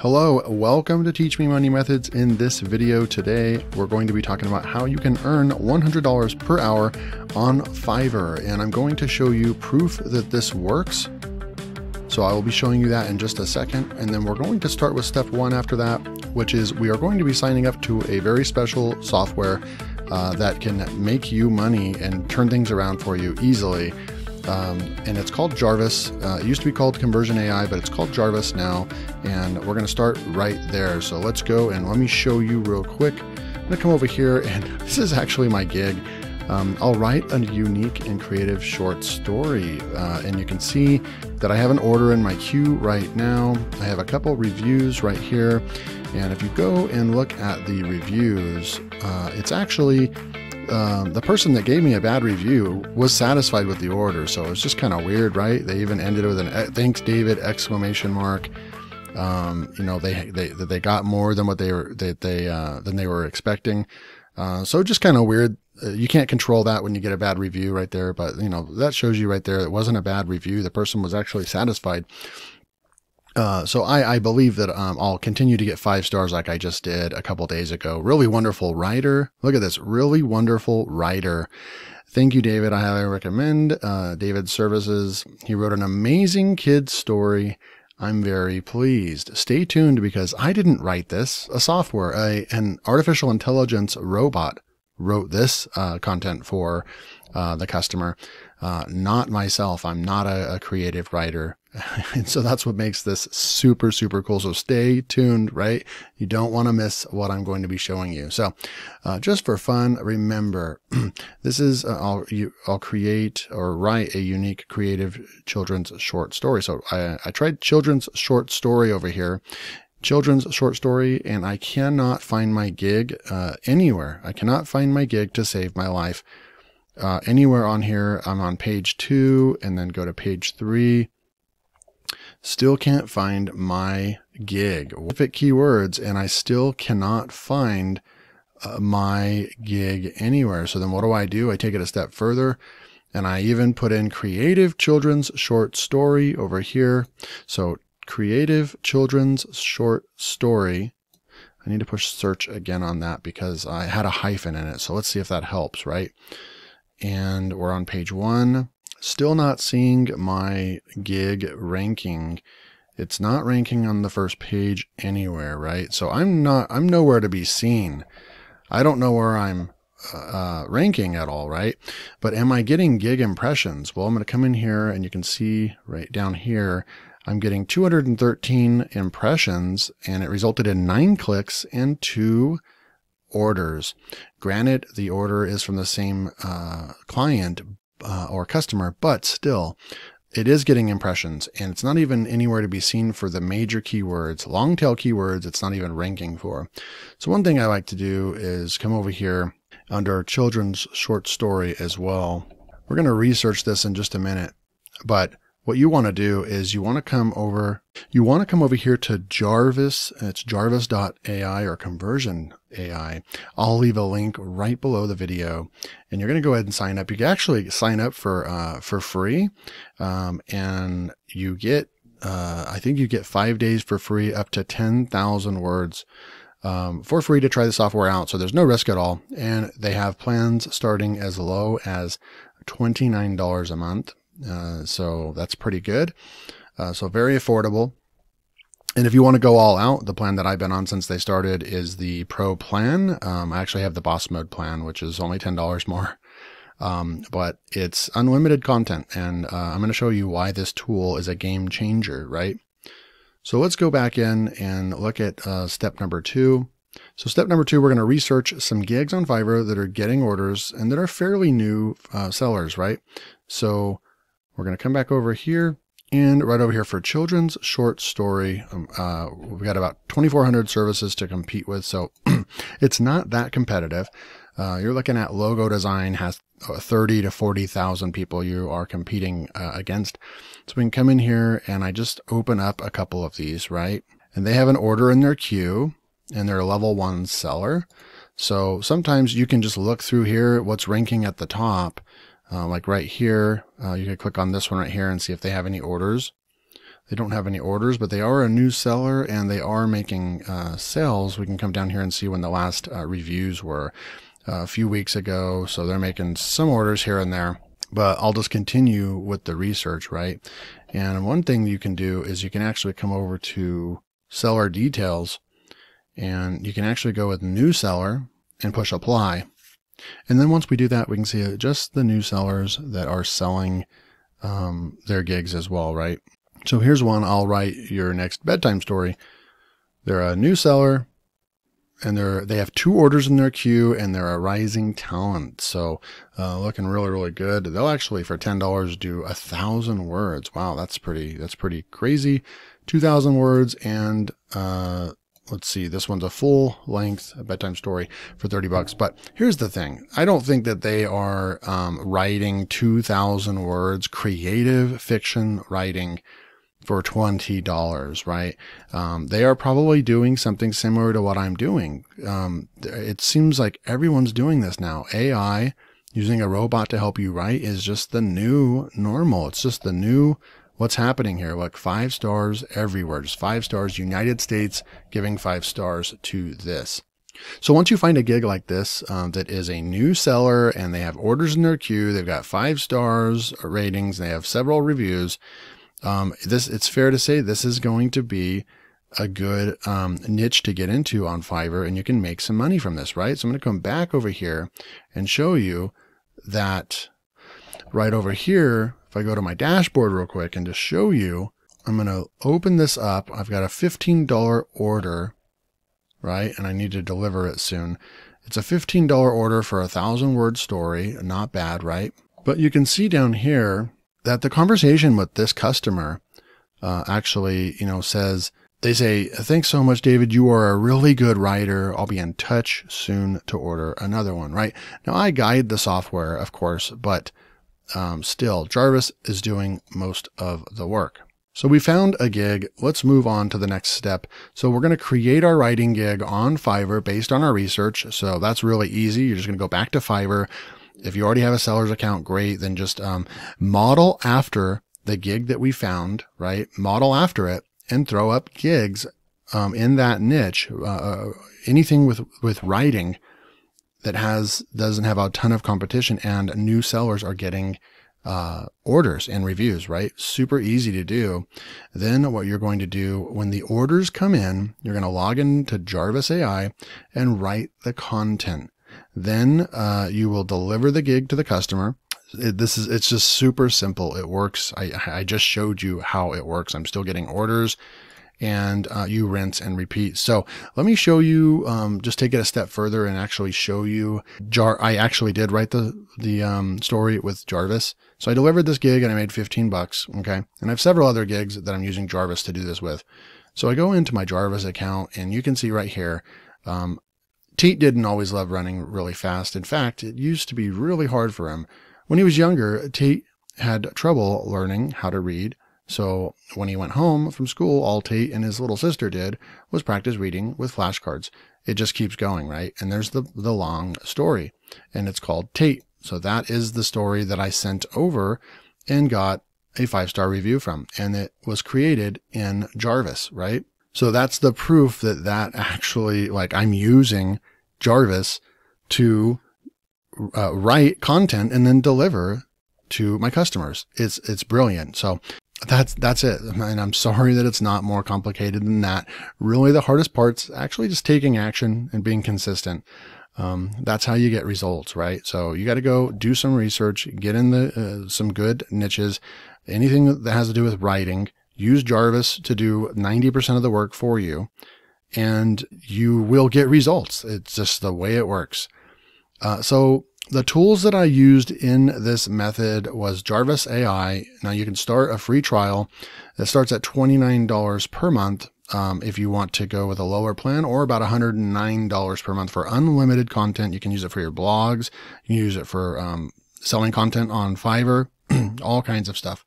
Hello, welcome to Teach Me Money Methods. In this video today, we're going to be talking about how you can earn $100 per hour on Fiverr. And I'm going to show you proof that this works. So I will be showing you that in just a second. And then we're going to start with step one after that, which is we are going to be signing up to a very special software uh, that can make you money and turn things around for you easily um, and it's called Jarvis. Uh, it used to be called Conversion AI, but it's called Jarvis now, and we're going to start right there. So let's go and let me show you real quick. I'm going to come over here, and this is actually my gig. Um, I'll write a unique and creative short story. Uh, and you can see that I have an order in my queue right now. I have a couple reviews right here. And if you go and look at the reviews, uh, it's actually um, the person that gave me a bad review was satisfied with the order, so it's just kind of weird, right? They even ended with an eh, "Thanks, David!" exclamation mark. Um, you know, they they they got more than what they were they, they uh, than they were expecting. Uh, so just kind of weird. Uh, you can't control that when you get a bad review right there, but you know that shows you right there it wasn't a bad review. The person was actually satisfied. Uh, so I, I, believe that um, I'll continue to get five stars like I just did a couple days ago. Really wonderful writer. Look at this. Really wonderful writer. Thank you, David. I highly recommend uh, David's services. He wrote an amazing kid's story. I'm very pleased. Stay tuned because I didn't write this. A software, a, an artificial intelligence robot wrote this uh, content for uh, the customer, uh, not myself. I'm not a, a creative writer. and so that's what makes this super, super cool. So stay tuned, right? You don't want to miss what I'm going to be showing you. So uh, just for fun, remember, this is, uh, I'll, you, I'll create or write a unique creative children's short story. So I, I tried children's short story over here children's short story and I cannot find my gig uh, anywhere. I cannot find my gig to save my life uh, anywhere on here. I'm on page two and then go to page three still can't find my gig. If it keywords and I still cannot find uh, my gig anywhere. So then what do I do? I take it a step further and I even put in creative children's short story over here. So creative children's short story. I need to push search again on that because I had a hyphen in it. So let's see if that helps, right? And we're on page one still not seeing my gig ranking. It's not ranking on the first page anywhere, right? So I'm not, I'm nowhere to be seen. I don't know where I'm uh, uh ranking at all, right? But am I getting gig impressions? Well, I'm going to come in here and you can see right down here, I'm getting 213 impressions and it resulted in nine clicks and two orders. Granted, the order is from the same uh, client, uh, or customer, but still, it is getting impressions and it's not even anywhere to be seen for the major keywords, long tail keywords, it's not even ranking for. So, one thing I like to do is come over here under children's short story as well. We're going to research this in just a minute, but what you want to do is you want to come over, you want to come over here to Jarvis, it's jarvis.ai or conversion AI. I'll leave a link right below the video and you're going to go ahead and sign up. You can actually sign up for, uh, for free. Um, and you get, uh, I think you get five days for free up to 10,000 words. Um, for free to try the software out. So there's no risk at all. And they have plans starting as low as $29 a month uh, so that's pretty good. Uh, so very affordable. And if you want to go all out, the plan that I've been on since they started is the pro plan. Um, I actually have the boss mode plan, which is only $10 more. Um, but it's unlimited content. And uh, I'm going to show you why this tool is a game changer, right? So let's go back in and look at uh, step number two. So step number two, we're going to research some gigs on Fiverr that are getting orders and that are fairly new uh, sellers, right? So we're going to come back over here and right over here for children's short story. Um, uh, we've got about 2,400 services to compete with. So it's not that competitive. Uh, you're looking at logo design has 30 to 40,000 people you are competing uh, against. So we can come in here and I just open up a couple of these, right? And they have an order in their queue and they're a level one seller. So sometimes you can just look through here, what's ranking at the top uh, like right here, uh, you can click on this one right here and see if they have any orders. They don't have any orders, but they are a new seller and they are making uh, sales. We can come down here and see when the last uh, reviews were uh, a few weeks ago. So they're making some orders here and there, but I'll just continue with the research, right? And one thing you can do is you can actually come over to seller details and you can actually go with new seller and push apply and then once we do that, we can see just the new sellers that are selling um, their gigs as well, right? So here's one I'll write your next bedtime story. They're a new seller and they're, they have two orders in their queue and they're a rising talent. So, uh, looking really, really good. They'll actually for $10 do a thousand words. Wow. That's pretty, that's pretty crazy. 2000 words and, uh, let's see, this one's a full length bedtime story for 30 bucks. But here's the thing. I don't think that they are um, writing 2,000 words, creative fiction writing for $20, right? Um, they are probably doing something similar to what I'm doing. Um, it seems like everyone's doing this now. AI using a robot to help you write is just the new normal. It's just the new what's happening here? Look, five stars everywhere. Just five stars. United States giving five stars to this. So once you find a gig like this um, that is a new seller and they have orders in their queue, they've got five stars uh, ratings, they have several reviews. Um, this it's fair to say this is going to be a good um, niche to get into on Fiverr, and you can make some money from this, right? So I'm going to come back over here and show you that right over here if I go to my dashboard real quick and just show you, I'm going to open this up. I've got a $15 order, right? And I need to deliver it soon. It's a $15 order for a thousand word story. Not bad, right? But you can see down here that the conversation with this customer uh, actually, you know, says, they say, thanks so much, David. You are a really good writer. I'll be in touch soon to order another one, right? Now I guide the software, of course, but um, still. Jarvis is doing most of the work. So we found a gig. Let's move on to the next step. So we're going to create our writing gig on Fiverr based on our research. So that's really easy. You're just going to go back to Fiverr. If you already have a seller's account, great. Then just um, model after the gig that we found, right? Model after it and throw up gigs um, in that niche, uh, uh anything with, with writing that has doesn't have a ton of competition and new sellers are getting uh, orders and reviews, right? Super easy to do. Then what you're going to do when the orders come in, you're going to log into Jarvis AI and write the content. Then uh, you will deliver the gig to the customer. It, this is it's just super simple. It works. I I just showed you how it works. I'm still getting orders and uh, you rinse and repeat. So let me show you, um, just take it a step further and actually show you jar. I actually did write the, the, um, story with Jarvis. So I delivered this gig and I made 15 bucks. Okay. And I have several other gigs that I'm using Jarvis to do this with. So I go into my Jarvis account and you can see right here, um, Teat didn't always love running really fast. In fact, it used to be really hard for him. When he was younger, Teat had trouble learning how to read so when he went home from school, all Tate and his little sister did was practice reading with flashcards. It just keeps going, right? And there's the, the long story, and it's called Tate. So that is the story that I sent over and got a five star review from. And it was created in Jarvis, right? So that's the proof that that actually, like, I'm using Jarvis to uh, write content and then deliver to my customers. It's it's brilliant. So that's that's it. And I'm sorry that it's not more complicated than that. Really, the hardest part's actually just taking action and being consistent. Um, that's how you get results, right? So you got to go do some research, get in the uh, some good niches, anything that has to do with writing. Use Jarvis to do 90% of the work for you, and you will get results. It's just the way it works. Uh, so the tools that I used in this method was Jarvis AI. Now you can start a free trial that starts at $29 per month um, if you want to go with a lower plan or about $109 per month for unlimited content. You can use it for your blogs. You can use it for um, selling content on Fiverr, all kinds of stuff.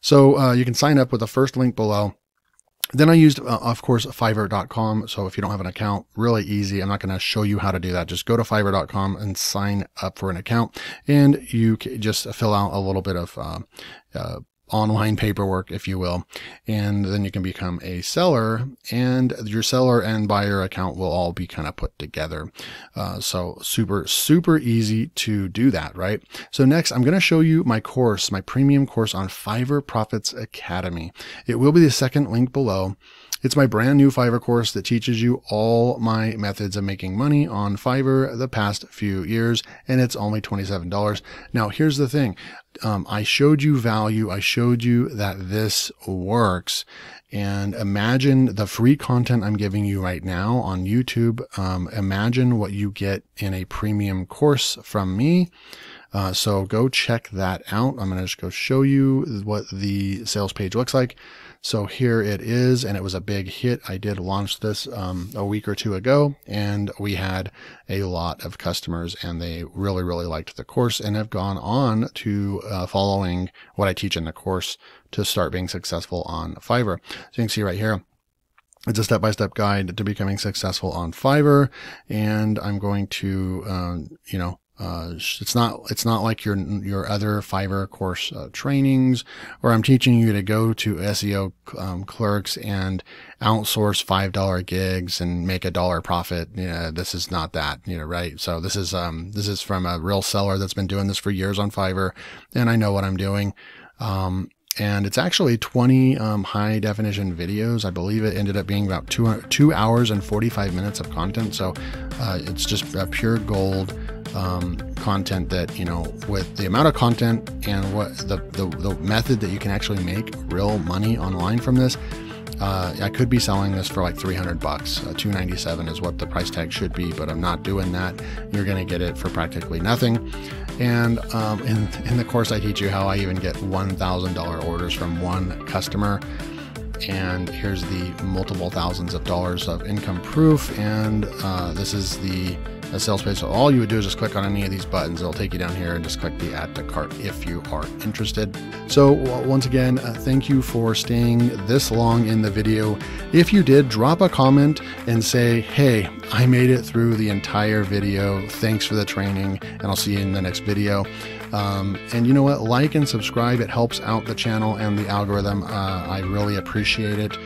So uh, you can sign up with the first link below. Then I used, uh, of course, fiverr.com. So if you don't have an account, really easy. I'm not going to show you how to do that. Just go to fiverr.com and sign up for an account and you just fill out a little bit of uh, uh, online paperwork, if you will. And then you can become a seller and your seller and buyer account will all be kind of put together. Uh, so super, super easy to do that, right? So next I'm going to show you my course, my premium course on Fiverr Profits Academy. It will be the second link below. It's my brand new Fiverr course that teaches you all my methods of making money on Fiverr the past few years, and it's only $27. Now, here's the thing. Um, I showed you value. I showed you that this works. And imagine the free content I'm giving you right now on YouTube. Um, imagine what you get in a premium course from me. Uh, so go check that out. I'm going to just go show you what the sales page looks like. So here it is, and it was a big hit. I did launch this um, a week or two ago, and we had a lot of customers, and they really, really liked the course and have gone on to uh, following what I teach in the course to start being successful on Fiverr. So you can see right here, it's a step-by-step guide to becoming successful on Fiverr, and I'm going to, um, you know, uh, it's not it's not like your your other Fiverr course uh, trainings, where I'm teaching you to go to SEO um, clerks and outsource five dollar gigs and make a dollar profit. Yeah, this is not that. You know, right? So this is um this is from a real seller that's been doing this for years on Fiverr, and I know what I'm doing. Um, and it's actually 20 um, high definition videos. I believe it ended up being about two two hours and 45 minutes of content. So uh, it's just pure gold um, content that you know with the amount of content and what the, the, the method that you can actually make real money online from this uh, I could be selling this for like 300 bucks. Uh, 297 is what the price tag should be, but I'm not doing that. You're going to get it for practically nothing. And um, in, in the course, I teach you how I even get $1,000 orders from one customer. And here's the multiple thousands of dollars of income proof. And uh, this is the a sales page. So all you would do is just click on any of these buttons. It'll take you down here and just click the add to cart if you are interested. So once again, uh, thank you for staying this long in the video. If you did, drop a comment and say, hey, I made it through the entire video. Thanks for the training and I'll see you in the next video. Um, and you know what? Like and subscribe. It helps out the channel and the algorithm. Uh, I really appreciate it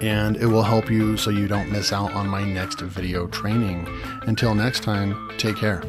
and it will help you so you don't miss out on my next video training. Until next time, take care.